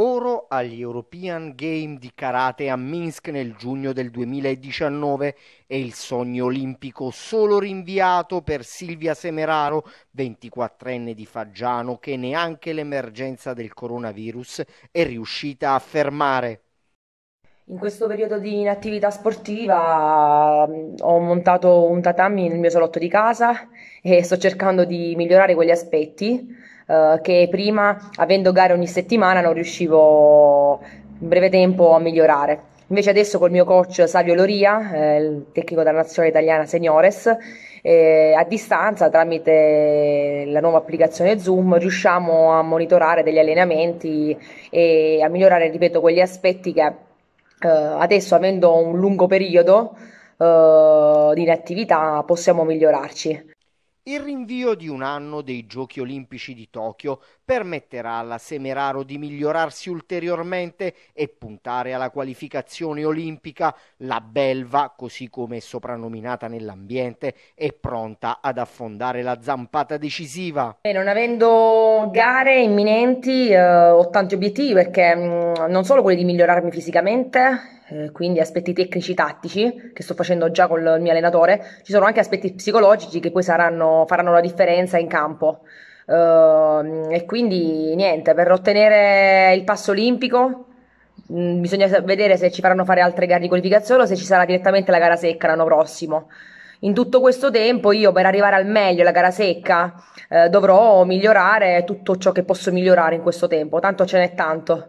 oro agli European Game di karate a Minsk nel giugno del 2019 e il sogno olimpico solo rinviato per Silvia Semeraro, 24enne di Faggiano, che neanche l'emergenza del coronavirus è riuscita a fermare. In questo periodo di inattività sportiva mm, ho montato un tatami nel mio salotto di casa e sto cercando di migliorare quegli aspetti eh, che prima, avendo gare ogni settimana, non riuscivo in breve tempo a migliorare. Invece adesso col mio coach Savio Loria, eh, il tecnico della nazionale italiana seniores, eh, a distanza tramite la nuova applicazione Zoom riusciamo a monitorare degli allenamenti e a migliorare, ripeto, quegli aspetti che eh, adesso avendo un lungo periodo eh, di inattività possiamo migliorarci. Il rinvio di un anno dei Giochi olimpici di Tokyo permetterà alla Semeraro di migliorarsi ulteriormente e puntare alla qualificazione olimpica. La belva, così come è soprannominata nell'ambiente, è pronta ad affondare la zampata decisiva. E non avendo gare imminenti eh, ho tanti obiettivi perché mh, mm, non solo quelli di migliorarmi fisicamente, eh, quindi aspetti tecnici tattici che sto facendo già con il mio allenatore, ci sono anche aspetti psicologici che poi saranno, faranno la differenza in campo. Uh, e quindi niente, per ottenere il passo olimpico mh, mm, bisogna vedere se ci faranno fare altre gare di qualificazione o se ci sarà direttamente la gara secca l'anno prossimo. In tutto questo tempo io per arrivare al meglio alla gara secca eh, dovrò migliorare tutto ciò che posso migliorare in questo tempo, tanto ce n'è tanto